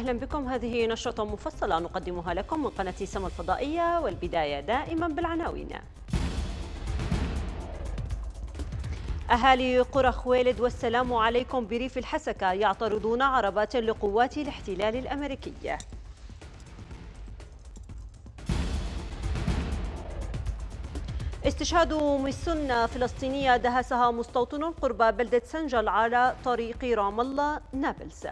أهلا بكم هذه نشرة مفصلة نقدمها لكم من قناة سما الفضائية والبداية دائما بالعناوين أهالي قرى خويلد والسلام عليكم بريف الحسكة يعترضون عربات لقوات الاحتلال الأمريكية استشهاد مسنة فلسطينية دهسها مستوطن قرب بلدة سنجل على طريق رام الله نابلس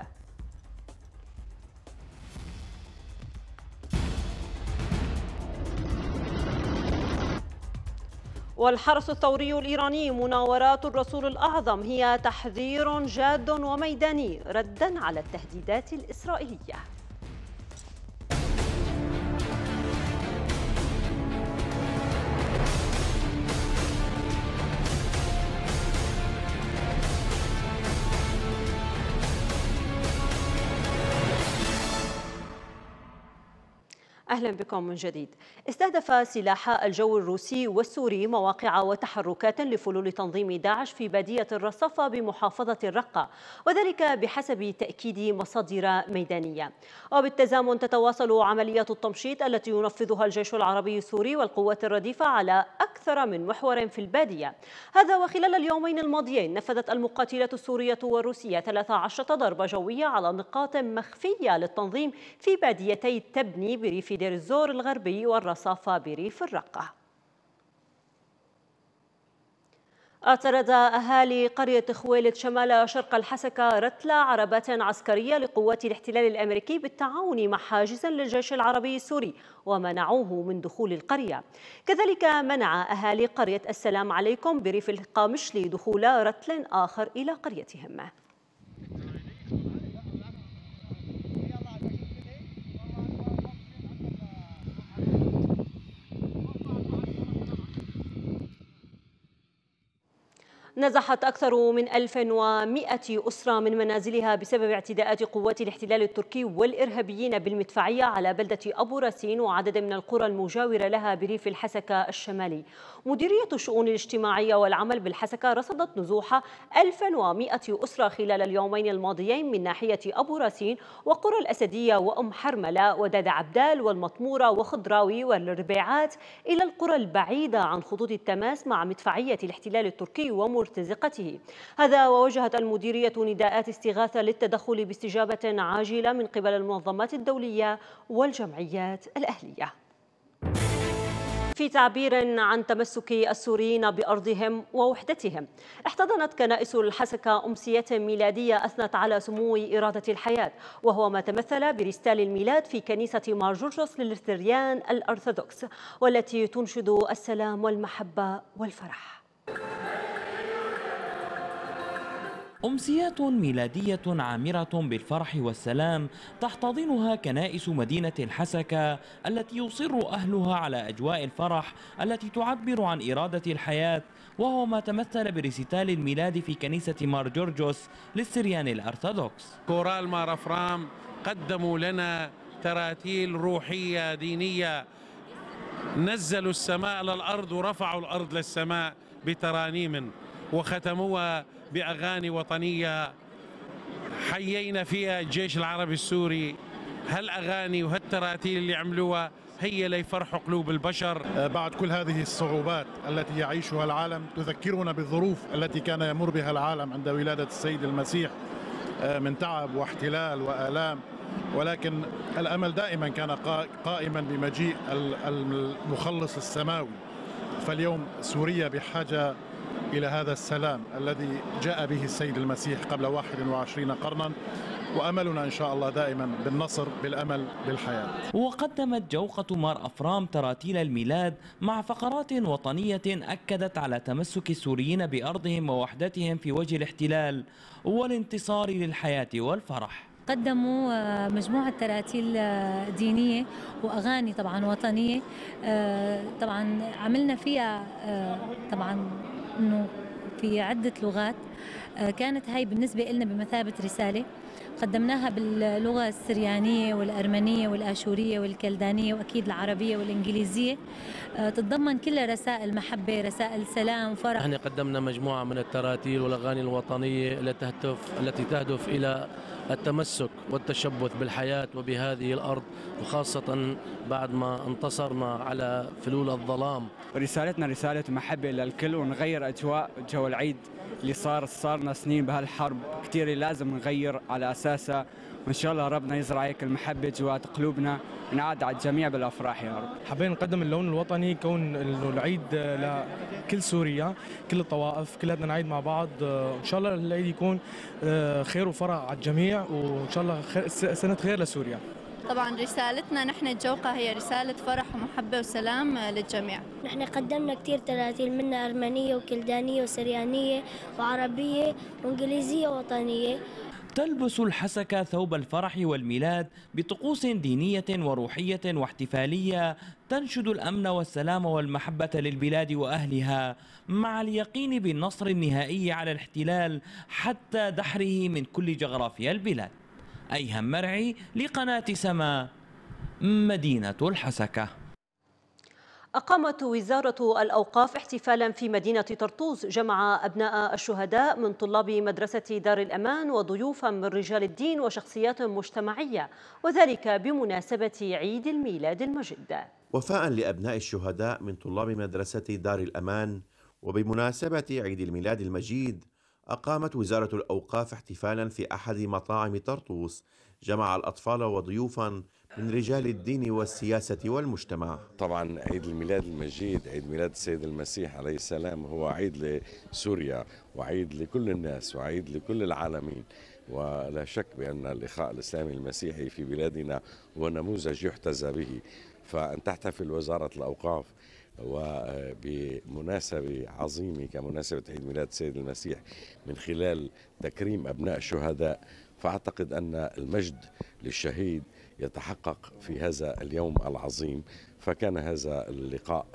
والحرس الثوري الإيراني مناورات الرسول الأعظم هي تحذير جاد وميداني ردا على التهديدات الإسرائيلية أهلا بكم من جديد استهدف سلاح الجو الروسي والسوري مواقع وتحركات لفلول تنظيم داعش في بادية الرصفة بمحافظة الرقة وذلك بحسب تأكيد مصادر ميدانية وبالتزامن تتواصل عملية التمشيط التي ينفذها الجيش العربي السوري والقوات الرديفة على أكثر من محور في البادية هذا وخلال اليومين الماضيين نفذت المقاتلة السورية والروسية 13 ضربة جوية على نقاط مخفية للتنظيم في باديتي تبني بريف دير الزور الغربي والرصافة بريف الرقة اعترض أهالي قرية خويلد شمال شرق الحسكة رتل عربات عسكرية لقوات الاحتلال الأمريكي بالتعاون مع حاجزا للجيش العربي السوري ومنعوه من دخول القرية كذلك منع أهالي قرية السلام عليكم بريف القامشلي دخول رتل آخر إلى قريتهم نزحت أكثر من 1100 أسرة من منازلها بسبب اعتداءات قوات الاحتلال التركي والإرهابيين بالمدفعية على بلدة أبو راسين وعدد من القرى المجاورة لها بريف الحسكة الشمالي مديرية الشؤون الاجتماعية والعمل بالحسكة رصدت نزوح 1100 أسرة خلال اليومين الماضيين من ناحية أبو راسين وقرى الأسدية وأم حرملة وداد عبدال والمطمورة وخضراوي والربيعات إلى القرى البعيدة عن خطوط التماس مع مدفعية الاحتلال التركي ومر مرتزقته هذا ووجهت المديرية نداءات استغاثة للتدخل باستجابة عاجلة من قبل المنظمات الدولية والجمعيات الأهلية في تعبير عن تمسك السوريين بأرضهم ووحدتهم احتضنت كنائس الحسكة أمسية ميلادية أثنت على سمو إرادة الحياة وهو ما تمثل برستال الميلاد في كنيسة مارجورجوس للثريان الأرثوذكس والتي تنشد السلام والمحبة والفرح أمسيات ميلادية عامرة بالفرح والسلام تحتضنها كنائس مدينة الحسكة التي يصر أهلها على أجواء الفرح التي تعبر عن إرادة الحياة وهو ما تمثل برسيتال الميلاد في كنيسة مار جورجوس للسريان الأرثوذكس كورال مار أفرام قدموا لنا تراتيل روحية دينية نزلوا السماء للأرض ورفعوا الأرض للسماء بترانيم وختموها باغاني وطنيه حيينا فيها الجيش العربي السوري هالاغاني وهالتراتيل اللي عملوها هي ليفرحوا قلوب البشر آه، بعد كل هذه الصعوبات التي يعيشها العالم تذكرنا بالظروف التي كان يمر بها العالم عند ولاده السيد المسيح آه، من تعب واحتلال والام ولكن الامل دائما كان قائما بمجيء المخلص السماوي فاليوم سوريا بحاجه إلى هذا السلام الذي جاء به السيد المسيح قبل 21 قرنا وأملنا إن شاء الله دائما بالنصر بالأمل بالحياة وقدمت جوقة مار أفرام تراتيل الميلاد مع فقرات وطنية أكدت على تمسك السوريين بأرضهم ووحدتهم في وجه الاحتلال والانتصار للحياة والفرح قدموا آه، مجموعة تراتيل آه، دينية وأغاني طبعا وطنية آه، طبعا عملنا فيها طبعا انه في عده لغات آه، كانت هاي بالنسبه لنا بمثابه رساله قدمناها باللغة السريانية والأرمنية والآشورية والكلدانية وأكيد العربية والإنجليزية آه، تتضمن كلها رسائل محبة رسائل سلام فرح احنا قدمنا مجموعة من التراتيل والأغاني الوطنية التي تهدف, التي تهدف إلى التمسك والتشبث بالحياة وبهذه الأرض وخاصة بعد ما انتصرنا على فلول الظلام رسالتنا رسالة محبة للكل ونغير أجواء جو العيد اللي صار صارنا سنين بهالحرب كثير لازم نغير على اساسها وان شاء الله ربنا يزرع هيك المحبه جوات قلوبنا نعاد على الجميع بالافراح يا رب حابين نقدم اللون الوطني كون انه العيد لكل سوريا كل الطوائف كلنا نعيد مع بعض ان شاء الله العيد يكون آه، خير وفرح على الجميع وان شاء الله خير سنه خير لسوريا طبعا رسالتنا نحن الجوقة هي رسالة فرح محبة وسلام للجميع نحن قدمنا كثير تلاتين منا أرمنية وكلدانية وسريانية وعربية وإنجليزية وطنية تلبس الحسكة ثوب الفرح والميلاد بطقوس دينية وروحية واحتفالية تنشد الأمن والسلام والمحبة للبلاد وأهلها مع اليقين بالنصر النهائي على الاحتلال حتى دحره من كل جغرافيا البلاد أيهم مرعي لقناة سما مدينة الحسكة أقامت وزارة الأوقاف احتفالا في مدينة طرطوس جمع أبناء الشهداء من طلاب مدرسة دار الأمان وضيوفا من رجال الدين وشخصيات مجتمعية وذلك بمناسبة عيد الميلاد المجيد وفاء لأبناء الشهداء من طلاب مدرسة دار الأمان وبمناسبة عيد الميلاد المجيد أقامت وزارة الأوقاف احتفالا في أحد مطاعم طرطوس جمع الأطفال وضيوفا من رجال الدين والسياسة والمجتمع طبعا عيد الميلاد المجيد عيد ميلاد السيد المسيح عليه السلام هو عيد لسوريا وعيد لكل الناس وعيد لكل العالمين ولا شك بأن الإخاء الإسلامي المسيحي في بلادنا هو نموذج يحتذى به فأن تحتفل وزارة الأوقاف وبمناسبة عظيمة كمناسبة عيد ميلاد السيد المسيح من خلال تكريم أبناء الشهداء فأعتقد أن المجد للشهيد يتحقق في هذا اليوم العظيم فكان هذا اللقاء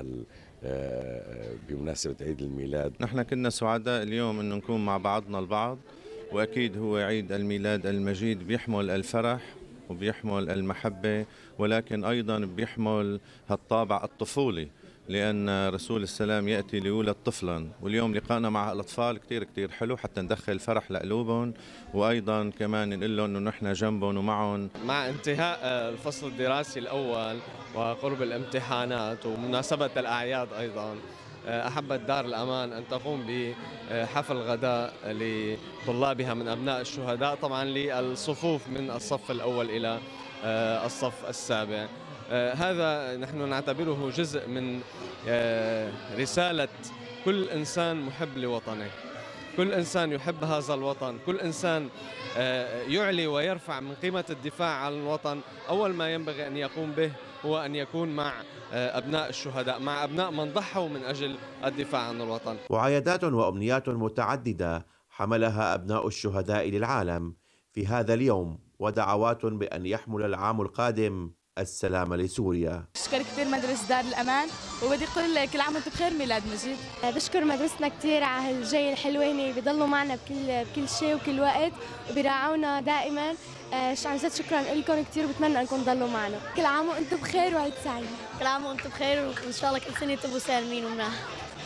آه، بمناسبة عيد الميلاد نحن كنا سعداء اليوم أن نكون مع بعضنا البعض وأكيد هو عيد الميلاد المجيد بيحمل الفرح وبيحمل المحبة ولكن أيضا بيحمل هالطابع الطفولي لأن رسول السلام يأتي ليولد طفلا واليوم لقائنا مع الأطفال كتير كتير حلو حتى ندخل فرح لقلوبهم وأيضا كمان نقول لهم أنه نحن جنبهم ومعهم مع انتهاء الفصل الدراسي الأول وقرب الامتحانات ومناسبة الأعياد أيضا أحبت دار الأمان أن تقوم بحفل غداء لطلابها من أبناء الشهداء طبعا للصفوف من الصف الأول إلى الصف السابع آه، هذا نحن نعتبره جزء من آه، رسالة كل إنسان محب لوطنه كل إنسان يحب هذا الوطن كل إنسان آه، يعلي ويرفع من قيمة الدفاع عن الوطن أول ما ينبغي أن يقوم به هو أن يكون مع أبناء الشهداء مع أبناء من ضحوا من أجل الدفاع عن الوطن وعيادات وأمنيات متعددة حملها أبناء الشهداء للعالم في هذا اليوم ودعوات بأن يحمل العام القادم السلام لسوريا بشكر كثير مدرسة دار الأمان وبدي أقول كل عام وأنتم بخير ميلاد مجيد آه، بشكر مدرستنا كثير على هالجاي الحلوة هني بضلوا معنا بكل بكل شيء وكل وقت وبيراعونا دائما آه، عن جد شكرا لكم كثير وبتمنى انكم تضلوا معنا كل عام وانتم بخير وعيد سعيد كل عام وانتم بخير وان شاء الله كل سنه تبقوا سالمين ومناح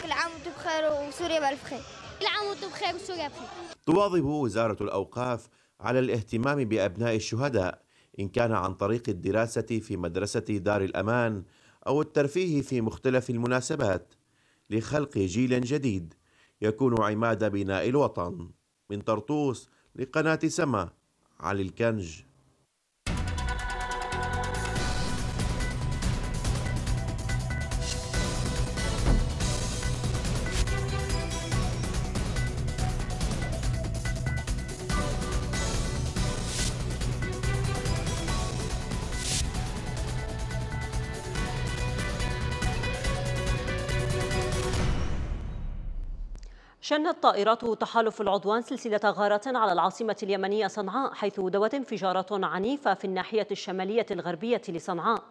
كل عام وانتم بخير وسوريا بألف خير كل عام وانتم بخير وسوريا بخير تواظب وزاره الاوقاف على الاهتمام بابناء الشهداء إن كان عن طريق الدراسة في مدرسة دار الأمان أو الترفيه في مختلف المناسبات لخلق جيل جديد يكون عماد بناء الوطن من طرطوس لقناة سما علي الكنج شنت طائرات تحالف العدوان سلسلة غارات على العاصمة اليمنية صنعاء حيث دوت انفجارات عنيفة في الناحية الشمالية الغربية لصنعاء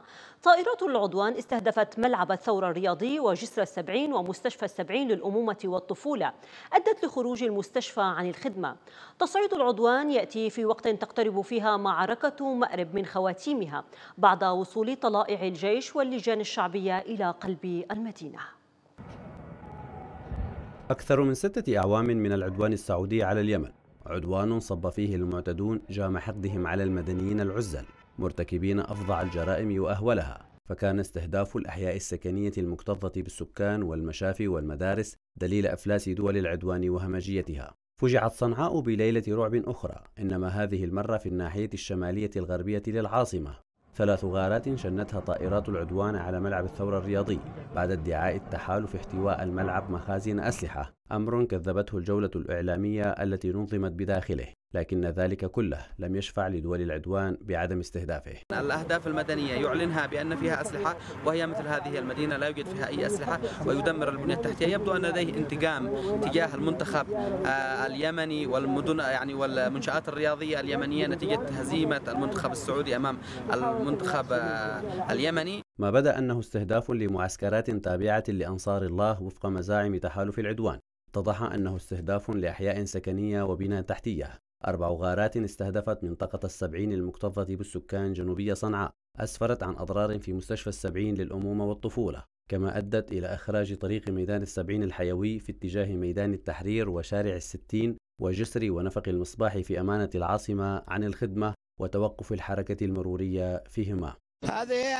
طائرات العدوان استهدفت ملعب الثورة الرياضي وجسر السبعين ومستشفى السبعين للأمومة والطفولة أدت لخروج المستشفى عن الخدمة تصعيد العدوان يأتي في وقت تقترب فيها معركة مأرب من خواتيمها بعد وصول طلائع الجيش واللجان الشعبية إلى قلب المدينة أكثر من ستة أعوام من العدوان السعودي على اليمن عدوان صب فيه المعتدون جام حقدهم على المدنيين العزل مرتكبين أفظع الجرائم وأهولها فكان استهداف الأحياء السكنية المكتظة بالسكان والمشافي والمدارس دليل أفلاس دول العدوان وهمجيتها فجعت صنعاء بليلة رعب أخرى إنما هذه المرة في الناحية الشمالية الغربية للعاصمة ثلاث غارات شنتها طائرات العدوان على ملعب الثورة الرياضي بعد ادعاء التحالف احتواء الملعب مخازن أسلحة أمر كذبته الجولة الإعلامية التي نظمت بداخله لكن ذلك كله لم يشفع لدول العدوان بعدم استهدافه الأهداف المدنية يعلنها بأن فيها أسلحة وهي مثل هذه المدينة لا يوجد فيها أي أسلحة ويدمر البنية التحتية يبدو أن لديه انتقام تجاه المنتخب آه، اليمني والمدن يعني والمنشآت الرياضية اليمنية نتيجة هزيمة المنتخب السعودي أمام المنتخب آه، اليمني ما بدا انه استهداف لمعسكرات تابعه لانصار الله وفق مزاعم تحالف العدوان اتضح انه استهداف لاحياء سكنيه وبنى تحتيه أربع غارات استهدفت منطقة السبعين المكتظة بالسكان جنوبية صنعاء أسفرت عن أضرار في مستشفى السبعين للأمومة والطفولة كما أدت إلى إخراج طريق ميدان السبعين الحيوي في اتجاه ميدان التحرير وشارع الستين وجسر ونفق المصباح في أمانة العاصمة عن الخدمة وتوقف الحركة المرورية فيهما هذه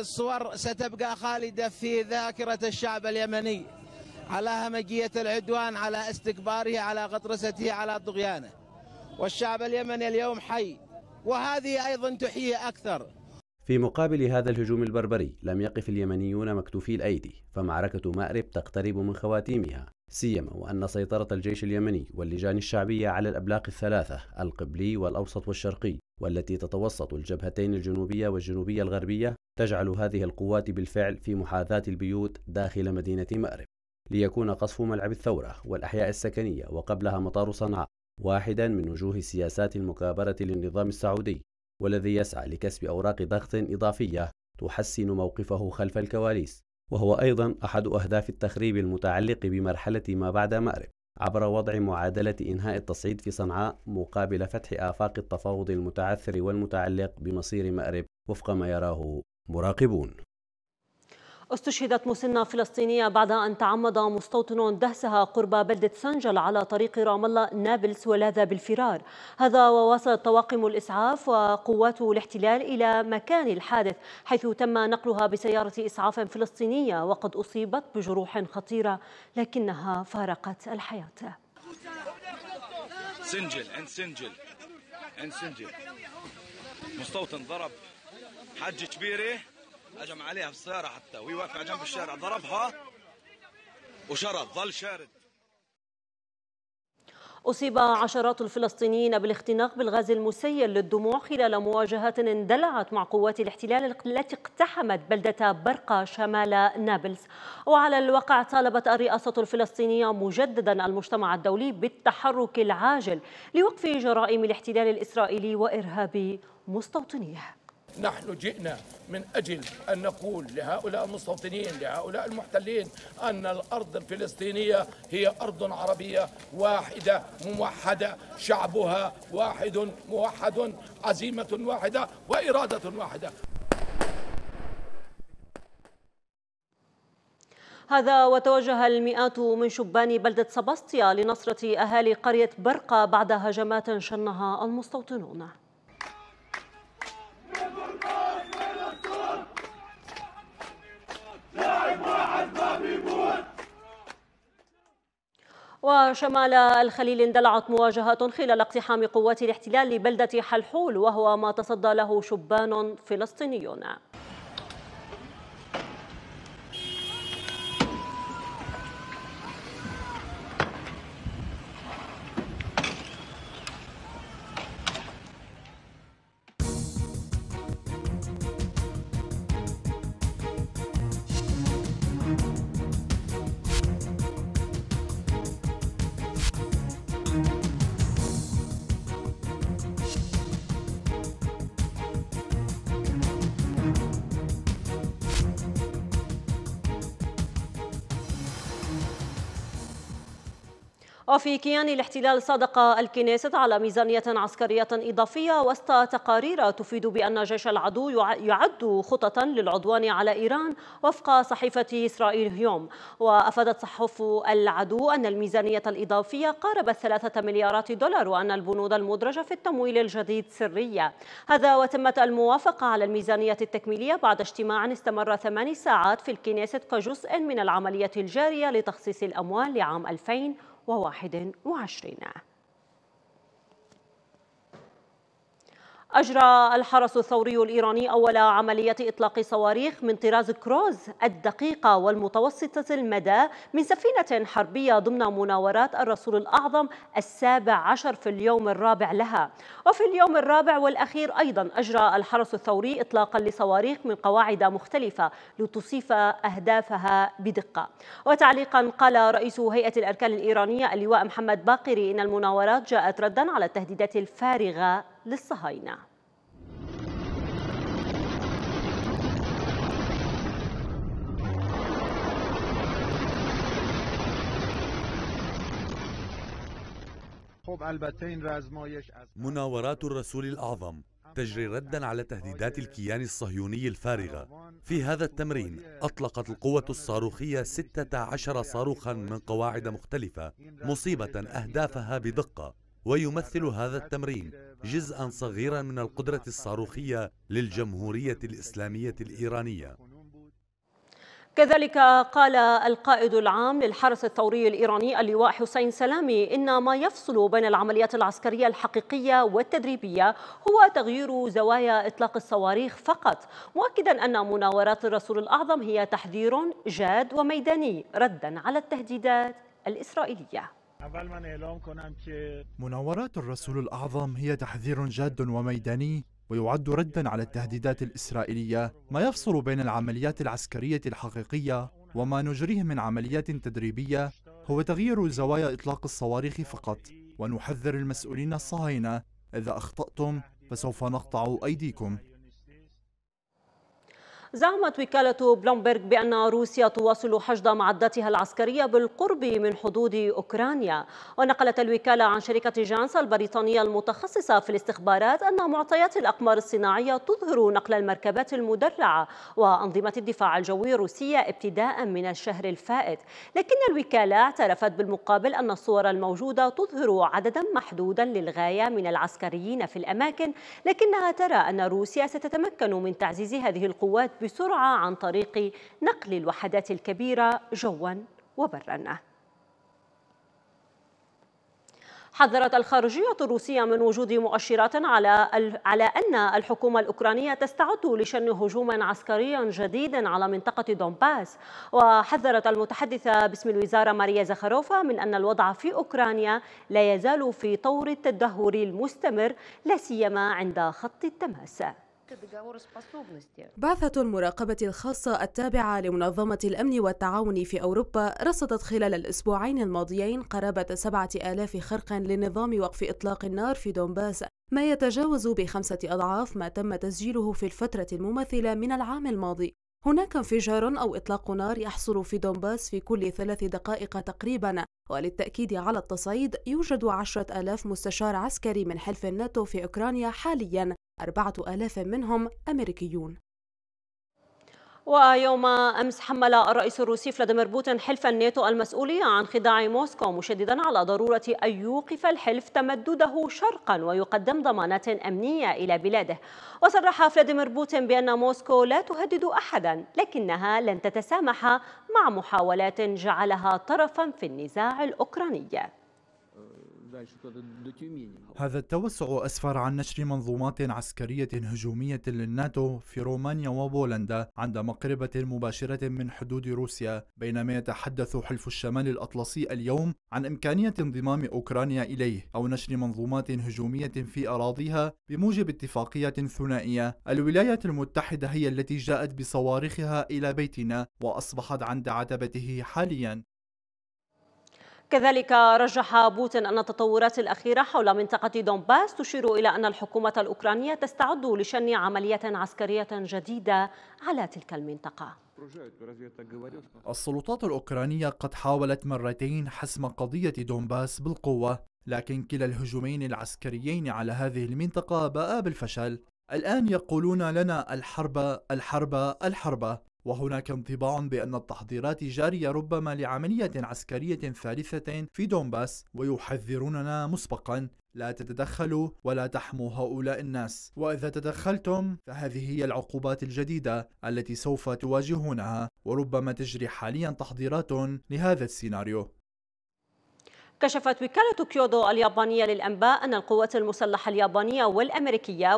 الصور ستبقى خالدة في ذاكرة الشعب اليمني على همجية العدوان على استكباره على غطرسته على طغيانه والشعب اليمني اليوم حي وهذه أيضا تحيي أكثر في مقابل هذا الهجوم البربري لم يقف اليمنيون مكتوفي الأيدي فمعركة مأرب تقترب من خواتيمها سيما وأن سيطرة الجيش اليمني واللجان الشعبية على الأبلاق الثلاثة القبلي والأوسط والشرقي والتي تتوسط الجبهتين الجنوبية والجنوبية الغربية تجعل هذه القوات بالفعل في محاذاة البيوت داخل مدينة مأرب ليكون قصف ملعب الثورة والأحياء السكنية وقبلها مطار صنعاء واحدا من وجوه سياسات المكابرة للنظام السعودي والذي يسعى لكسب أوراق ضغط إضافية تحسن موقفه خلف الكواليس وهو أيضا أحد أهداف التخريب المتعلق بمرحلة ما بعد مأرب عبر وضع معادلة إنهاء التصعيد في صنعاء مقابل فتح آفاق التفاوض المتعثر والمتعلق بمصير مأرب وفق ما يراه مراقبون استشهدت مسنة فلسطينية بعد أن تعمد مستوطن دهسها قرب بلدة سنجل على طريق رام الله نابلس ولاذ بالفرار هذا ووصلت طواقم الإسعاف وقوات الاحتلال إلى مكان الحادث حيث تم نقلها بسيارة إسعاف فلسطينية وقد أصيبت بجروح خطيرة لكنها فارقت الحياة سنجل عند سنجل عند سنجل مستوطن ضرب حج كبيرة هجم عليها بالسيارة حتى وهي واقفه جنب الشارع ضربها وشرد ظل شارد أصيب عشرات الفلسطينيين بالاختناق بالغاز المسيل للدموع خلال مواجهات اندلعت مع قوات الاحتلال التي اقتحمت بلدة برقة شمال نابلس وعلى الواقع طالبت الرئاسة الفلسطينية مجددا المجتمع الدولي بالتحرك العاجل لوقف جرائم الاحتلال الإسرائيلي وإرهاب مستوطنيه نحن جئنا من أجل أن نقول لهؤلاء المستوطنين لهؤلاء المحتلين أن الأرض الفلسطينية هي أرض عربية واحدة موحدة شعبها واحد موحد عزيمة واحدة وإرادة واحدة هذا وتوجه المئات من شبان بلدة سباستيا لنصرة أهالي قرية برقة بعد هجمات شنها المستوطنون وشمال الخليل اندلعت مواجهات خلال اقتحام قوات الاحتلال لبلدة حلحول وهو ما تصدى له شبان فلسطينيون وفي كيان الاحتلال صادق الكنيست على ميزانية عسكرية إضافية وسط تقارير تفيد بأن جيش العدو يعد خططا للعدوان على إيران وفق صحيفة إسرائيل هيوم وأفادت صحف العدو أن الميزانية الإضافية قاربت ثلاثة مليارات دولار وأن البنود المدرجة في التمويل الجديد سرية هذا وتمت الموافقة على الميزانية التكميلية بعد اجتماع استمر ثماني ساعات في الكنيست كجزء من العملية الجارية لتخصيص الأموال لعام 2000 وواحد وعشرين أجرى الحرس الثوري الإيراني أول عملية إطلاق صواريخ من طراز كروز الدقيقة والمتوسطة المدى من سفينة حربية ضمن مناورات الرسول الأعظم السابع عشر في اليوم الرابع لها وفي اليوم الرابع والأخير أيضا أجرى الحرس الثوري إطلاقا لصواريخ من قواعد مختلفة لتصيف أهدافها بدقة وتعليقا قال رئيس هيئة الأركان الإيرانية اللواء محمد باقري إن المناورات جاءت ردا على التهديدات الفارغة للصهاينة مناورات الرسول الأعظم تجري ردا على تهديدات الكيان الصهيوني الفارغة في هذا التمرين أطلقت القوة الصاروخية 16 صاروخا من قواعد مختلفة مصيبة أهدافها بدقة ويمثل هذا التمرين جزءا صغيرا من القدرة الصاروخية للجمهورية الإسلامية الإيرانية كذلك قال القائد العام للحرس الثوري الإيراني اللواء حسين سلامي إن ما يفصل بين العمليات العسكرية الحقيقية والتدريبية هو تغيير زوايا إطلاق الصواريخ فقط مؤكدا أن مناورات الرسول الأعظم هي تحذير جاد وميداني ردا على التهديدات الإسرائيلية مناورات الرسول الاعظم هي تحذير جاد وميداني ويعد ردا على التهديدات الاسرائيليه ما يفصل بين العمليات العسكريه الحقيقيه وما نجريه من عمليات تدريبيه هو تغيير زوايا اطلاق الصواريخ فقط ونحذر المسؤولين الصهاينه اذا اخطاتم فسوف نقطع ايديكم زعمت وكالة بلومبرغ بأن روسيا تواصل حشد معداتها العسكرية بالقرب من حدود أوكرانيا ونقلت الوكالة عن شركة جانس البريطانية المتخصصة في الاستخبارات أن معطيات الأقمار الصناعية تظهر نقل المركبات المدرعة وأنظمة الدفاع الجوي الروسية ابتداء من الشهر الفائت لكن الوكالة اعترفت بالمقابل أن الصور الموجودة تظهر عددا محدودا للغاية من العسكريين في الأماكن لكنها ترى أن روسيا ستتمكن من تعزيز هذه القوات بسرعة عن طريق نقل الوحدات الكبيرة جوا وبرا حذرت الخارجية الروسية من وجود مؤشرات على على أن الحكومة الأوكرانية تستعد لشن هجوما عسكريا جديدا على منطقة دونباس وحذرت المتحدثة باسم الوزارة ماريا زخاروفا من أن الوضع في أوكرانيا لا يزال في طور التدهور المستمر لا سيما عند خط التماس بعثة المراقبة الخاصة التابعة لمنظمة الأمن والتعاون في أوروبا رصدت خلال الأسبوعين الماضيين قرابة سبعة آلاف لنظام وقف إطلاق النار في دونباس ما يتجاوز بخمسة أضعاف ما تم تسجيله في الفترة المماثلة من العام الماضي هناك انفجار أو إطلاق نار يحصل في دونباس في كل ثلاث دقائق تقريبا وللتأكيد على التصعيد يوجد عشرة ألاف مستشار عسكري من حلف الناتو في أوكرانيا حاليا أربعة آلاف منهم أمريكيون ويوم أمس حمل الرئيس الروسي فلاديمير بوتين حلف الناتو المسؤولية عن خداع موسكو مشددا على ضرورة أن يوقف الحلف تمدده شرقا ويقدم ضمانات أمنية إلى بلاده وصرح فلاديمير بوتين بأن موسكو لا تهدد أحدا لكنها لن تتسامح مع محاولات جعلها طرفا في النزاع الأوكراني هذا التوسع أسفر عن نشر منظومات عسكرية هجومية للناتو في رومانيا وبولندا عند مقربة مباشرة من حدود روسيا بينما يتحدث حلف الشمال الأطلسي اليوم عن إمكانية انضمام أوكرانيا إليه أو نشر منظومات هجومية في أراضيها بموجب اتفاقية ثنائية الولايات المتحدة هي التي جاءت بصواريخها إلى بيتنا وأصبحت عند عتبته حاليا كذلك رجح بوتين أن التطورات الأخيرة حول منطقة دونباس تشير إلى أن الحكومة الأوكرانية تستعد لشن عمليات عسكرية جديدة على تلك المنطقة السلطات الأوكرانية قد حاولت مرتين حسم قضية دونباس بالقوة لكن كلا الهجومين العسكريين على هذه المنطقة باءا بالفشل الآن يقولون لنا الحرب الحرب الحرب وهناك انطباع بأن التحضيرات جارية ربما لعملية عسكرية ثالثة في دومباس ويحذروننا مسبقا لا تتدخلوا ولا تحموا هؤلاء الناس وإذا تدخلتم فهذه هي العقوبات الجديدة التي سوف تواجهونها وربما تجري حاليا تحضيرات لهذا السيناريو كشفت وكالة كيودو اليابانية للأنباء أن القوات المسلحة اليابانية والأمريكية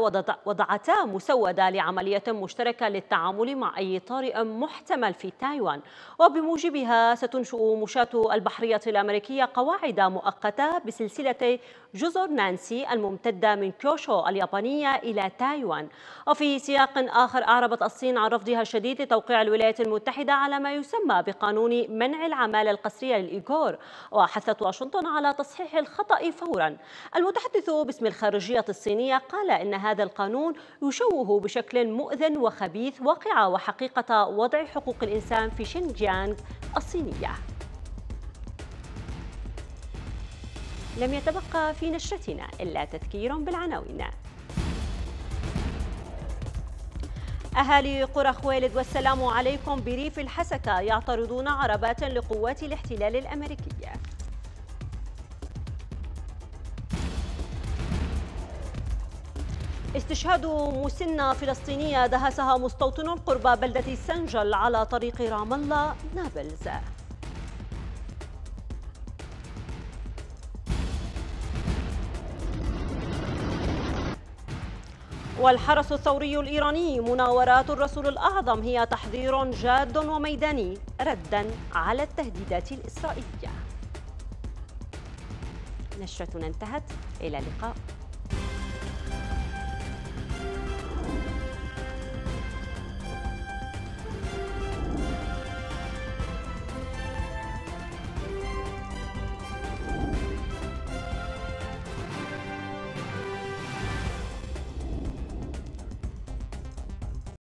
وضعتا مسودة لعملية مشتركة للتعامل مع أي طارئ محتمل في تايوان وبموجبها ستنشئ مشاة البحرية الأمريكية قواعد مؤقتة بسلسلة جزر نانسي الممتدة من كيوشو اليابانية إلى تايوان وفي سياق آخر أعربت الصين عن رفضها الشديد لتوقيع الولايات المتحدة على ما يسمى بقانون منع العمالة القسرية للإيغور وحثت واشنطن على تصحيح الخطأ فورا المتحدث باسم الخارجية الصينية قال إن هذا القانون يشوه بشكل مؤذ وخبيث واقع وحقيقة وضع حقوق الإنسان في شينجيانغ الصينية لم يتبقى في نشرتنا إلا تذكير بالعناوين أهالي قرى خوالد والسلام عليكم بريف الحسكة يعترضون عربات لقوات الاحتلال الأمريكية استشهاد مسنة فلسطينية دهسها مستوطن قرب بلدة سنجل على طريق رام الله نابلز والحرس الثوري الإيراني مناورات الرسول الأعظم هي تحذير جاد وميداني ردا على التهديدات الإسرائيلية نشرتنا انتهت إلى اللقاء